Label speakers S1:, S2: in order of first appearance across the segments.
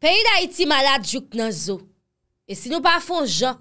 S1: Pey da iti malade jouk nan zo, e si nou pa fon jan,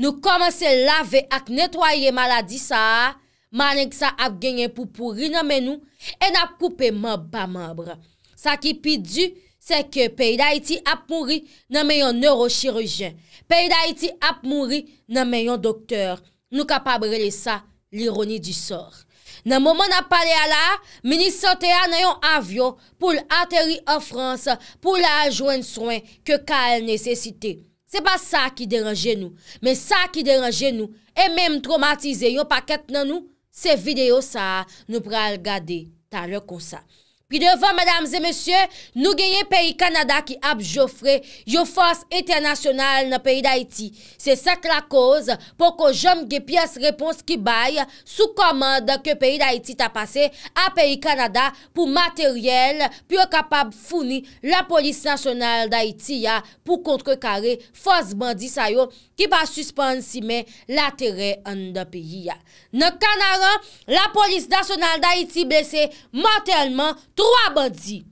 S1: nou komanse lave ak netwaye maladi sa, manen ki sa ap genye poupouri nan menou, en ap koupe mab pa mabra. Sa ki pi du, se ke pey da iti ap mouri nan menyon neurochirujen, pey da iti ap mouri nan menyon doktor, nou kapabrele sa lironi di sor. Nan mouman ap pale ala, meni sotea nan yon avyon pou l'ateri an Fransa pou l'ajwen soen ke ka el nesesite. Se pa sa ki deranje nou, men sa ki deranje nou, e menm traumatize yon paket nan nou, se video sa nou pral gade tan lò konsa. Pi devan, madame zemesye, nou geye peyi Kanada ki apjofre yo fos eternasyonal nan peyi Daiti. Se sak la koz pou ko jom ge pyes repons ki baye sou komanda ke peyi Daiti ta pase a peyi Kanada pou materyel pou yo kapab founi la polis nasyonal Daiti ya pou kontre kare fos bandi sayo ki pa suspensime la tere an da peyi ya. Nan Kanara, la polis nasyonal Daiti blese mortalman Troa bandi.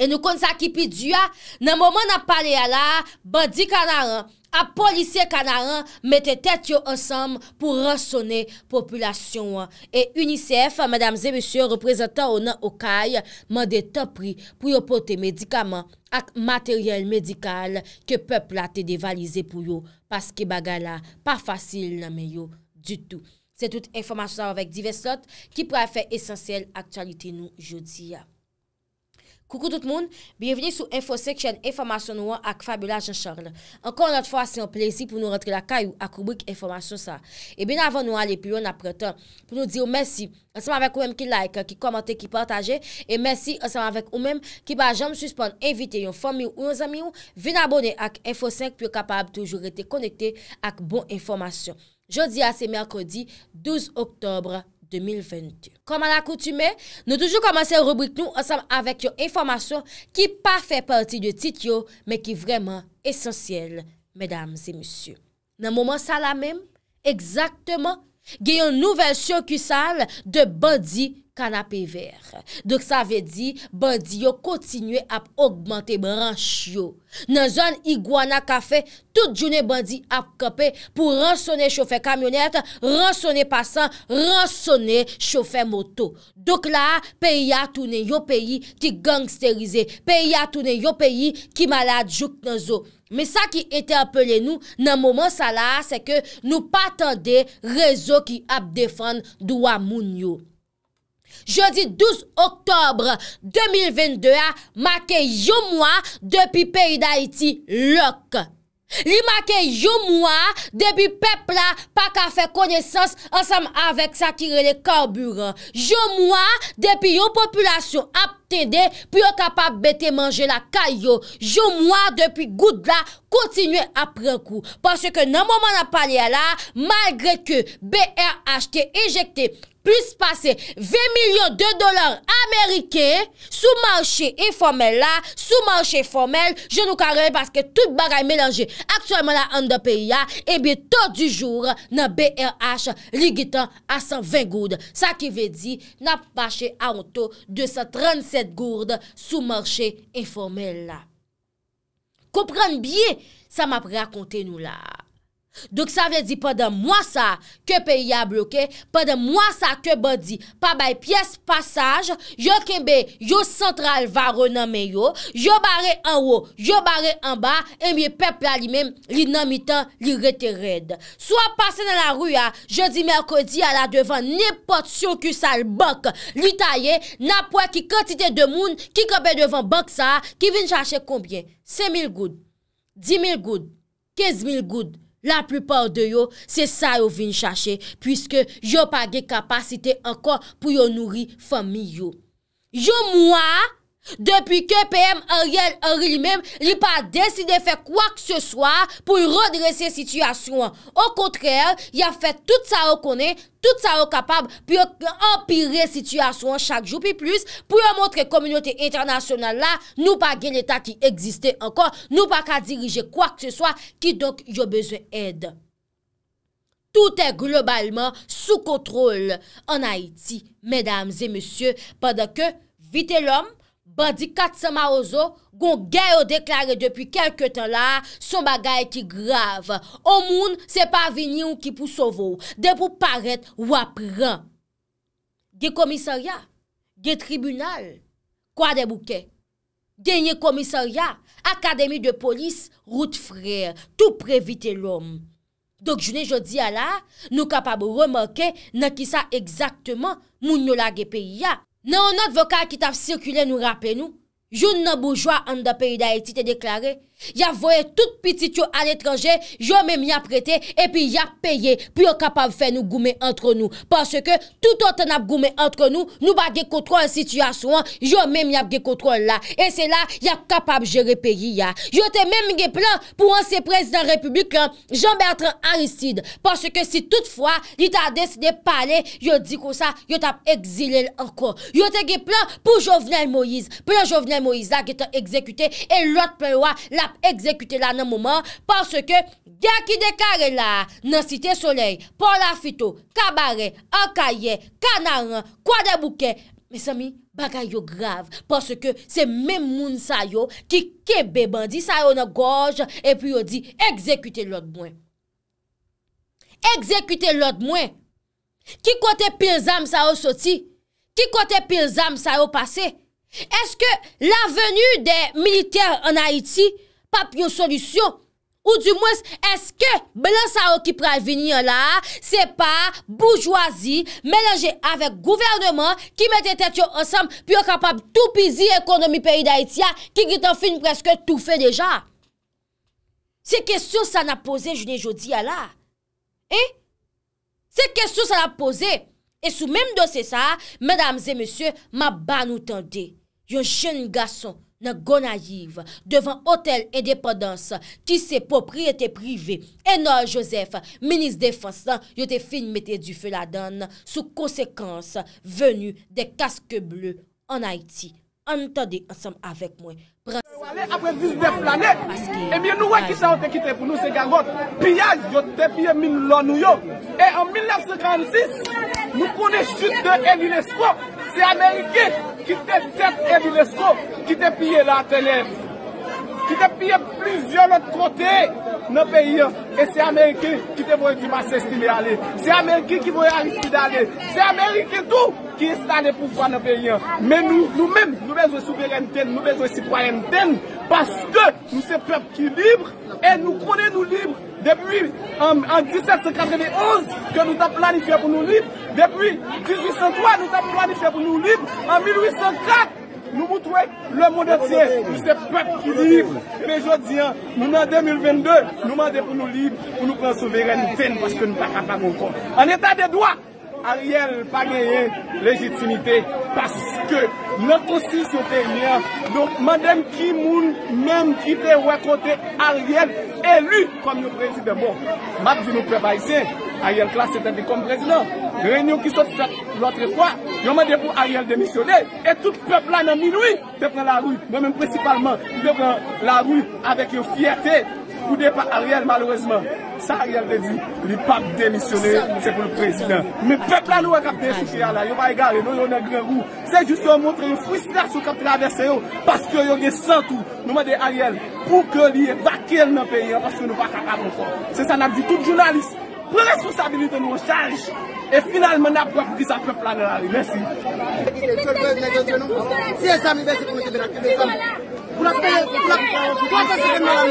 S1: E nou kon sa ki pi di ya, nan mouman nan pale ya la, bandi kanaran, a polisye kanaran, mette tet yo ansam pou rasonne populasyon. E UNICEF, madame zemesye, reprezentan o nan okay, mande te pri pou yo pote medikaman ak materyel medikal ke pepla te devalize pou yo. Paske baga la, pa fasil nan men yo, di tou. Se tout informasyon sa avek divers lot ki prefe esensyel aktualite nou jodi ya. Koukou tout moun, biye vini sou infosek chen informasyon nou an ak Fabiola Jean-Charles. Ankon anot fwa se yon plesi pou nou rentre la kayou ak koubik informasyon sa. E bin avon nou ale pilon apretan pou nou diyo mersi. Anseman vek ou men ki like, ki komante, ki partaje. E mersi anseman vek ou men ki ba jom suspon evite yon fami ou yon zami ou. Vin abone ak infosek pou kapab toujou rete konekte ak bon informasyon. Jodi a se merkodi, 12 oktobre 2022. Koman akoutume, nou toujou komanse rubrik nou ansam avek yo informasyon ki pa fe parti de tit yo, me ki vreman esensyel, medam se musyo. Nan mouman sa la mem, ekzaktman, genyon nou versyon ki sal de bandi genyon. Kana pe ver. Dok sa ve di, bandi yo kontinye ap augmente bran chyo. Nan zon igwana kafe, tout jounen bandi ap kape pou ransone chofen kamyonet, ransone pasan, ransone chofen moto. Dok la, pe ya toune yo peyi ki gangsterize, pe ya toune yo peyi ki malade jok nan zo. Me sa ki ete apele nou, nan mouman sa la, se ke nou patande rezo ki ap defan dwa moun yo. Jodi 12 oktobre 2022 a, ma ke yo mwa depi peyi da iti lok. Li ma ke yo mwa depi pepla pa ka fe konesans ansam avek sa kirele karbure. Yo mwa depi yo populasyon ap tende pi yo kapap bete manje la kayo. Yo mwa depi goud la kontinye apre kou. Pase ke nan mwaman ap pale ya la, malgre ke BRH te injekte plus pase 20 milyon de dolar Amerike sou manche informel la, sou manche informel, je nou karele paske tout bagay melange aksoyman la an da peyi ya, ebi to du jour nan BRH ligitan a 120 gourd. Sa ki ve di nan pache a an to 237 gourd sou manche informel la. Koupran biye sa map reakonte nou la. Dok sa ve di padan mwa sa ke peyi a bloke Padan mwa sa ke ba di Pa bay piyes pasaj Yo kembe yo sentral vare nan men yo Yo bare an wo, yo bare an ba E mye pepla li men li nan mitan li rete red So a pase nan la ru ya Je di merkodi a la devan Nipot syo ki sal bak Li taye na pwe ki kantite de moun Ki kope devan bak sa Ki vin chache konpye Semil goud Dimil goud Kezmil goud La plupor de yo, se sa yo vin chache, pwiske yo page kapasite ankon pou yo nouri fami yo. Yo mwa... Depi KPM en riel en ril mèm, li pa deside fè kwa k se swa pou y rodrese situasyon. Au kontrèl, y a fè tout sa wakone, tout sa wakapab pou y empire situasyon chak jou pi plus, pou y amontre komynotè internasyonal la, nou pa gen l'Etat ki egziste ankon, nou pa ka dirije kwa k se swa ki donk y obese ed. Toutè globalman sou kontrol an Haiti, mèdames et monsye, Bandi kat sa ma ozo, gon gen yo deklare depi kelke tan la, son bagay ki grav. O moun se pa vini ou ki pou sovo, de pou paret wap ran. Ge komisaria, ge tribunal, kwa de bouke? Genye komisaria, akademi de polis, route frere, tou pre vite lom. Dok june jodi ala, nou kapab ou remanke nan ki sa ekzaktman moun nou la gepe ya. Nan non, anot vokal ki taf sirkule nou rape nou, joun nan boujwa an da peyi da etite deklare, ya voye tout pitit yo al etranje yo mèm ya prete, epi ya peye, pou yo kapab fè nou goumè antre nou, parce ke tout anten ap goumè antre nou, nou ba ge kotron situasyon, yo mèm ya ge kotron la e se la, ya kapab jere peyi ya, yo te mèm ge plan pou anse prezident republikan Jean-Bertrand Aristide, parce ke si tout fwa, li ta deside pale yo di kon sa, yo tap exile anko, yo te ge plan pou jovenel Moïse, pou yo jovenel Moïse la ge te ekzekute, e lot pewa la Ekzekute la nan mouman Parce ke Gya ki dekare la Nan site solei Pola Fito Kabare Okaye Kanaran Kwa de bouke Mes ami Bagay yo grav Parce ke Se mem moun sayo Ki kebe bandi Sayo nan goj Epi yo di Ekzekute lot mwen Ekzekute lot mwen Ki kote pil zam Sayo soti Ki kote pil zam Sayo pase Eske La venu de Militer an Haiti Ekzekute pa pyo solusyon? Ou di mwes, eske blan sa o ki preveni yon la, se pa boujwazi, melange avèk gouvernement, ki mette tèt yon ansam, pyo kapab tout pizi ekonomi peyi da etiya, ki git an fin preske tout fe deja? Se kesyon sa na pose, jounen jodi yon la? Eh? Se kesyon sa na pose, e sou mèm dosè sa, mèdames et monsieurs, ma ban ou tende, yon chen gason, nan Gona Yiv, devan hotel indépendance, ki se popri ete privé. E nan Joseph, minis defansan, yote fin mette du fè la dan, sou konsekans, venu de kask bleu an Haiti. Antade ansam avek mwen. Pras. Apre viz de flanè, emye eh nou wè ki sa
S2: an te kite pou nou se garot, piyaj yote piye min lonou yo. E an 1956, nou kone chute de El Inespo, se Amerike. Ki te tep Edilesco Ki te pye la tenep Ki te pye plizyon not kote Nop e yon E se Amerike ki te voye di mases ki me ale Se Amerike ki voye alifi dale Se Amerike tou Ki estane pou fwa nop e yon Men nou nou men nou bezwe souveren ten Nou bezwe si pou an ten Paske nou se pep ki libre E nou kone nou libre Depi an 1791, ke nou ta planifiye pou nou libe, depi 1803, nou ta planifiye pou nou libe, an 1804, nou moutwe le monotise pou se pep libe. Pe jodi an, nou nan 2022, nou mande pou nou libe, pou nou pran souveren ten, poske nou pa kapak ou kon. An eta de doa, Ariel pa genyen lejitimite paske nan konsisyon teryen, nou mandem ki moun menm ki te wakote Ariel, elu kom yo prezident, bon, map di nou prebayse Ariel klas etan di kom prezident renyon ki sot lotre fwa yo mande pou Ariel demisyone etout pepla nan minwi depre la rou, mwen menm presipalman depre la rou avek yo fiyate ou depre Ariel malouesman Sa Ariel re di, li pape demisyone, se pou le prezident. Me pepla nou a kapte e fichier la, yon va e gare, nou yon e gren rou. Se juste yon montre yon fwistras yon kapte la verse yon, paske yon gen santou, nou ma de Ariel, pou ke li evakir nan peyi an, paske nou va kapat an fon. Se sa nap di tout jounalist, pre responsabilite nou an chalish, e final men ap wakou ki sa pepla nou a li. Mersi. Gue se referredman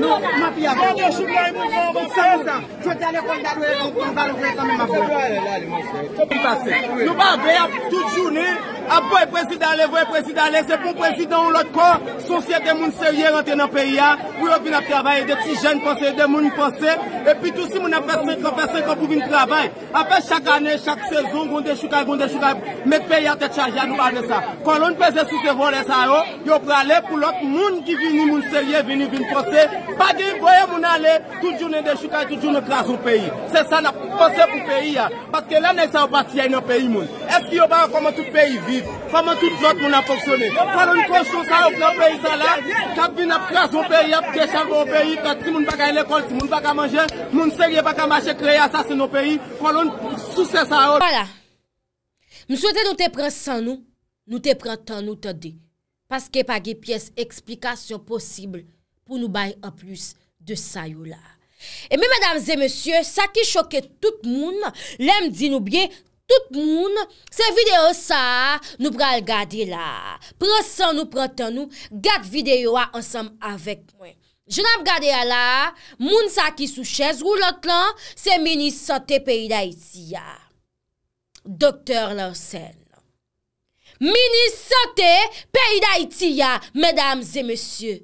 S2: nou a pi avile Kellery kartenciwie K Depois na bor Jwant te yale inversè nou a pi avile A pou e prezid ale, pou e prezid ale, se pou prezid an ou lot kon, sou siye de moun serye rente nan periya, pou yo vina trabaye de ti jen konseye de moun konseye, e pi tout si moun aprese kon prese kon pou vina trabaye. Apech chak ane, chak sezon, gonde chuka, gonde chuka, men periya te chajan nou pa de sa. Kon loun prezid sou se vore sa yo, yo prale pou lot moun ki vini moun serye vini vina konseye, pa di moun ale, tout joun en de chuka, tout joun en kras ou periya. Se sa na konseye pou periya, patke la nan sa ou batiye nan periya moun. Eski yo ba yo k Faman tout zot moun apoksone Kwa loun konsyon sa yon peyi sa la Kabvin apkras yon peyi apke chan pou yon peyi Katri moun baka yon ekol si moun baka manje Moun serye baka mache kreye asasin yon peyi Kwa loun sousen sa yon
S1: Mou souwete nou te pre san nou Nou te pre tan nou te de Paske pa ge pyes eksplikasyon posible Pou nou bay an plus de sa yon la E mi mèdames et mèsyè Sa ki choke tout moun Lèm di nou bie Kwa loun Tout moun, se videyo sa, nou pral gade la. Pran san nou prantan nou, gade videyo wa ansam avek mwen. Je nan gade ya la, moun sa ki sou ches, rou lot lan, se mini sante peyi da iti ya. Dokter lansel. Mini sante peyi da iti ya, medams e monsye.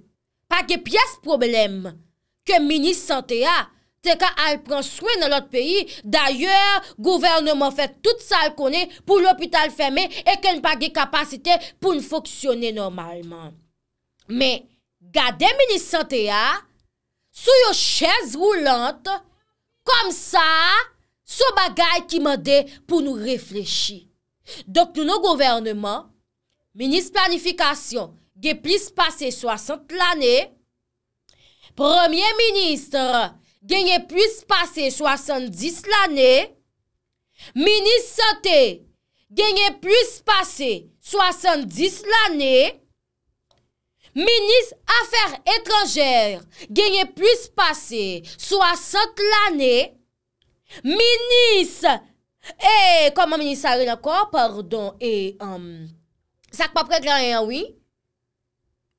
S1: Pa ke pyes problem ke mini sante ya. se ka al pranswen nan lot peyi. Daye, gouvernement fè tout sa al konè pou l'hôpital fèmè e ken pa ge kapasite pou n'foksyonè normalman. Me, gade Ministre Santéa, sou yo chèz roulante, kom sa, sou bagay ki mè de pou nou reflechi. Dok nou nou gouvernement, Ministre Planifikasyon, ge plis pase 60 l'anè, Premier Ministre, genye pwis pase 70 l ane, minis sote, genye pwis pase 70 l ane, minis afer etranjer, genye pwis pase 60 l ane, minis, e koma minis a re lanko, pardon, e sak pa prek lanyan wye,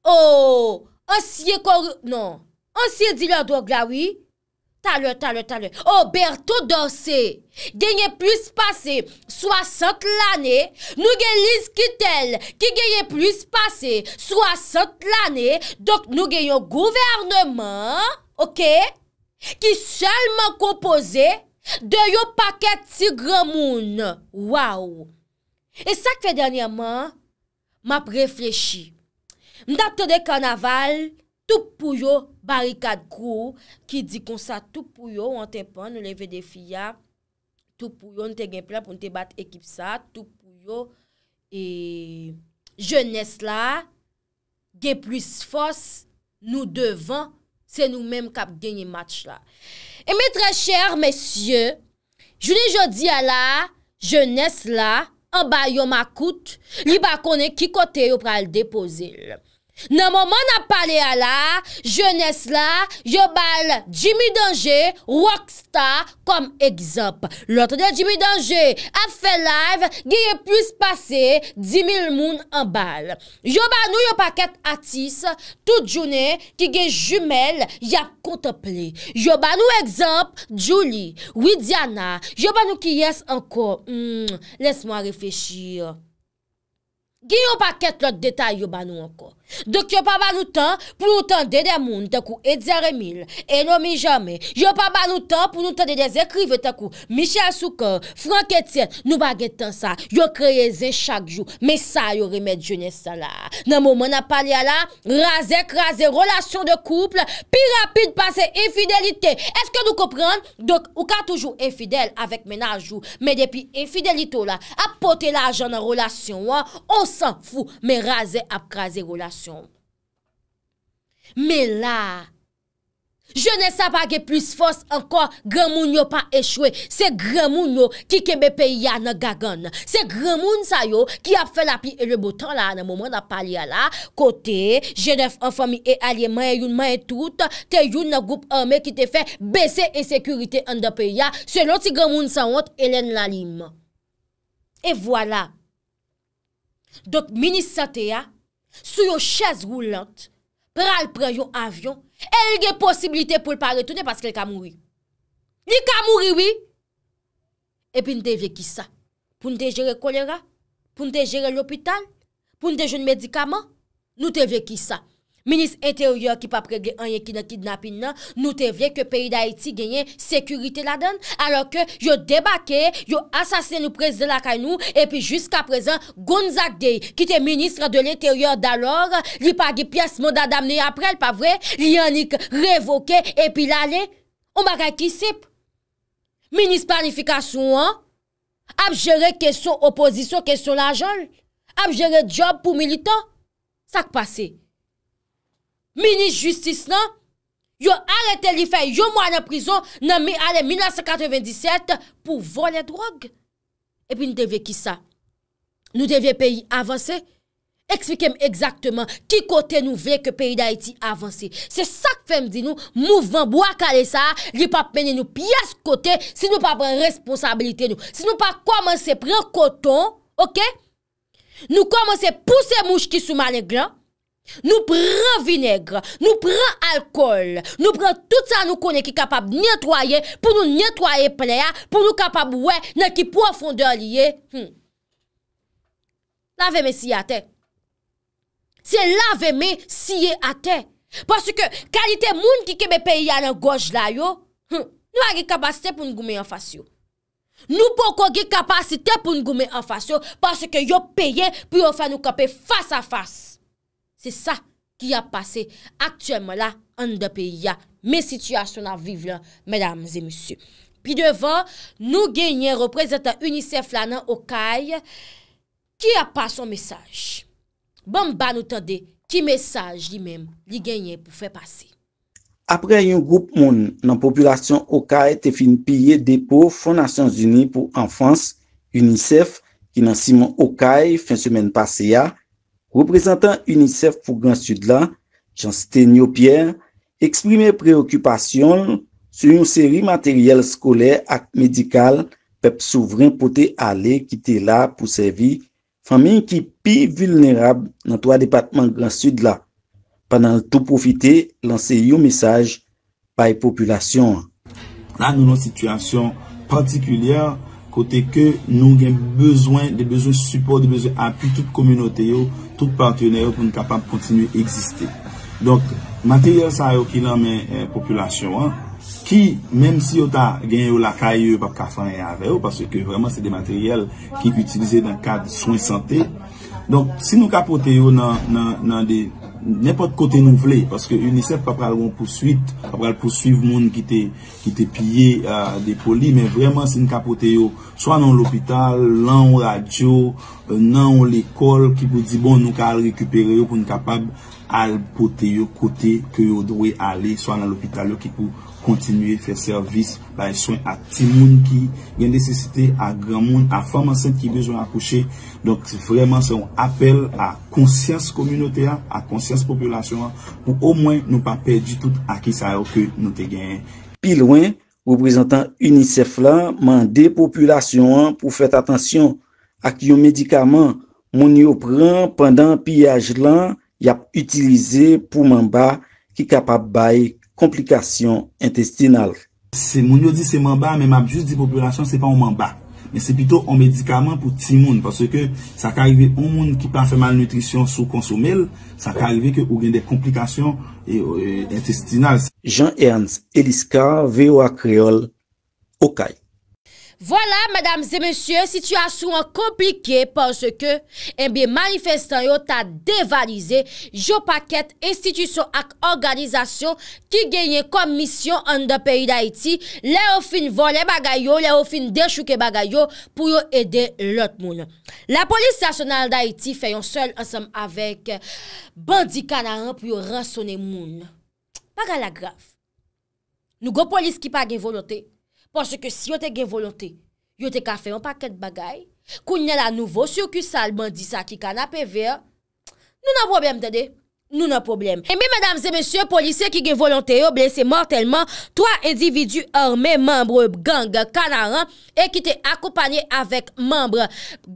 S1: o ansye kor, non, ansye di lando glan wye, Talè, talè, talè. O Berto Dossé genye plus passe 60 l'anè. Nou gen Lise Kittel ki genye plus passe 60 l'anè. Dok nou gen yon gouvernement, ok? Ki selman kompose de yon paket si gran moun. Waw! E sak fe danyaman, m ap reflechi. M datte de kanaval... Tupuyo barikat kou, ki di kon sa tupuyo, wante pan, nou leve defiya, tupuyo, nou te gen plan pou nou te bat ekip sa, tupuyo, je nes la, gen plis fos, nou devan, se nou menm kap genye match la. E me tre cher mesye, jouni jodi ala, je nes la, an bayo makout, li bakone ki kote yo pral depozil. Nan moun moun ap pale ala, je nes la, yo bal Jimmy Dange, rockstar, kom egzop. Lote de Jimmy Dange ap fe live, ge ye pwis pase 10.000 moun an bal. Yo bal nou yo paket atis, tout jounen ki ge jumel yap kontaple. Yo bal nou egzop, Julie, Widiana, yo bal nou ki yes anko, mwen, hmm, les moun refeshi. Ge yo paket lot detay yo bal nou anko. Dok yo pa ba nou tan Pou nou tan dede amoun Takou Edzi Aremil E nomi jame Yo pa ba nou tan Pou nou tan dede zekrive Takou Michel Soukhan Frank Etienne Nou bagetan sa Yo kreye ze chak jou Me sa yo remet jene sa la Nan mou men apal ya la Raze kaze Relasyon de kouple Pi rapide pase Efidelite Eske nou kopren Dok ou ka toujou Efidel avek menajou Me depi efidelito la A potel ajan nan relasyon Ou san fou Me raze apkaze relasyon Mè la, je ne sa pa ge plus fos anko, gremoun yo pa echwe, se gremoun yo ki keme pe ya nan gagon. Se gremoun sa yo ki ap fe la pi e le botan la nan mouman ap pali ya la, kote, jenef an fami e alye maye yun maye tout, te yun nan goup anme ki te fe bese e sekurite an de pe ya, se not si gremoun sa wot, elen lanim. E vwa la, dot mini sate ya, sou yo chèz goulant, pral pran yo avyon, el gen posibilite pou l pare, tout ne paske l ka mouri. Li ka mouri, oui! Epi nou te veki sa. Poun deje re kolera, pou nou deje re l opital, pou nou deje un medikaman, nou te veki sa. Minis eteryor ki pa prege anye ki nan kidnapin nan, nou te vye ke peyi da iti genye sekurite la den. Alor ke yo debake, yo asasene ou prezide la kay nou, epi jiska prezen gounzak dey, ki te minisre de l'eteryor dalor, li pagi pias moda damne aprel, pa vwe, li anik revoke epi lale. Ou baka ki sip? Minis planifikasyon an, ap jere keso opozisyon, keso la jol, ap jere job pou militant, sak pasey. Minist justice nan, yo arete li fe yo mwa nan prison nan mi ale 1997 pou vole drog. Epi nou devye ki sa? Nou devye peyi avanse? Ekspikem ekzakteman ki kote nou vey ke peyi da iti avanse. Se sak fem di nou, mouvan bo akale sa, li pa pene nou piyase kote, se nou pa pren responsabilite nou. Se nou pa komanse pren koton, nou komanse puse mouche ki souman le glan, Nou pran vinegre, nou pran alkol, nou pran tout sa nou konen ki kapab netoye pou nou netoye prea, pou nou kapab we, nou ki pou an fondan liye. La veme siye ate. Se la veme siye ate. Paske kalite moun ki kebe peye an an goj la yo, hmm, nou a ge kapasite pou nou gome an fasyo. Nou pou kon ge kapasite pou nou gome an fasyo, paske yo peye pou yo fa nou kape fasa fasa. Sa ki a pase aktuèm bon, la an de peyi ya Me sityasyon la vive la, mèdames et monsieurs Pi devan, nou genye reprezentant UNICEF la nan OKAY Ki a pa son mesaj Bon ba nou tande ki mesaj li men Li genye pou fe pase
S2: Apre yon
S3: goup moun nan populasyon OKAY Te fin piye depo Fondation Zuni pou Anfans UNICEF ki nan Simon OKAY fin semen pase ya Reprezentant UNICEF pou Grand Sud-Lan, Jean-Stényo Pierre, eksprime preokupasyon sou yon seri materyel skolè ak medikal pep souvren pote ale ki te la pou sevi famen ki pi vilnerab nan toa depatman Grand Sud-Lan. Panan tou profite, lanse yon mesaj bay populasyon. Nan nou nou situasyon patikulyan, kote ke nou gen bezwen de bezwen support, de bezwen api tout komunote yo, tout partenay yo pou nou kapap kontinu eksiste. Donk, materyel sa yo ki nan men eh, populasyon an, ki menm si yo ta gen yo lakay yo papka fanyan e ave yo, paswe ke vreman se de materyel ki v utilize dan kad souen sante. Donk, si nou kapote yo nan de Nè pat kote nou vle, paske UNICEF papal roun pousuit, apal pousuiv moun ki te piye euh, de poli, men vreman sin kapote yo, swa nan l'opital, lan ou radio, nan ou l'ekol, ki pou di bon nou kal rekupere yo pou n'kapab al pote yo kote ke yo dwe ale, swan nan lopital yo ki pou kontinuye fe servis, la e swan a ti moun ki gen desisite, a gran moun, a famansen ki bejoun akouche, donk se vreman se yon apel a konsyans komyonote a, a konsyans populasyon a, pou o mwen nou pa perdi tout a ki sa yo ke nou te gen. Pi lwen, reprezentan UNICEF la, man de populasyon an pou fet atansyon a ki yon medikaman moun yo pran pandan pi age lan, yap itilize pou mamba ki kapap baye komplikasyon intestinal. Se moun yo di se mamba, men map just di popolasyon se pa ou mamba, men se pito ou medikaman pou ti moun, parce ke sa ka eve ou moun ki pa se malnutrisyon sou konsomel, sa ka eve ke ou gen de komplikasyon e, e, intestinal. Jean-Ernst Eliska ve ou akreol Okay.
S1: Voilà, mesdames et messieurs, situasyon komplike parce ke en eh biye manifestant yo ta devalize jo paket, institusyon ak organizasyon ki genye komisyon an de peyi d'Haïti le ou fin vole bagay yo, le ou fin dechouke bagay yo pou yo ede lot moun. La polis sasyonal d'Haïti feyon sel ansem avek bandi kanan pou yo ransone moun. Pagal la graf, nou go polis ki pa gen volote, Pon se ke si yo te gen volonte, yo te ka fe yon paket bagay, kou nye la nouvo syo ki salman di sa ki kana pe ver, nou nan problem tede. nou nan problem. E eh mi, mèdames e mèsyè, polise ki gen volontè yo blese mortèlman 3 individu orme membre gang Kanaran e ki te akoupane avèk membre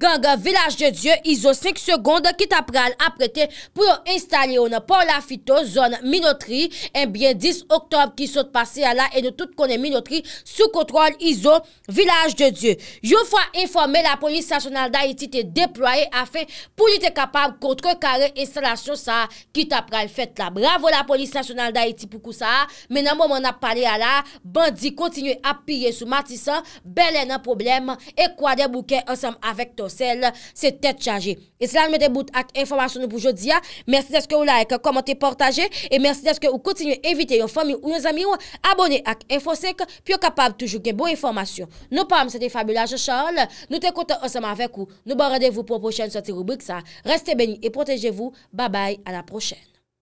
S1: gang Vilaj de Dieu Iso 5 seconde ki ta pral aprete pou yo installe yon por la fito zon Minotri, en eh bien 10 oktob ki sot pase ala e nou tout konen Minotri sou kontrol Iso Vilaj de Dieu. Yo fwa informe la polise sasyonal da iti te deploye afe pou li te kapab kontre kare instalasyon sa ki apra el fèt la. Bravo la polis nasyonal da iti pou kousa. Menan moun moun ap pale ala. Bandi kontinye ap pye sou matisa. Belè nan problem. E kwa de bouke ansam avek to sel. Se tèt chanje. E slan mè de bout ak informasyon nou pou jodia. Mersi deske ou like, komante, portaje. E mersi deske ou kontinye evite yon fami ou yon zami ou abone ak infosek. Pyo kapab toujou gen bo informasyon. Nou pam se de fabulaj chan. Nou te kontan ansam avek ou. Nou bon redevou pou pochèn soti rubrik sa. Restè beni e protejevou. Babay. A la pro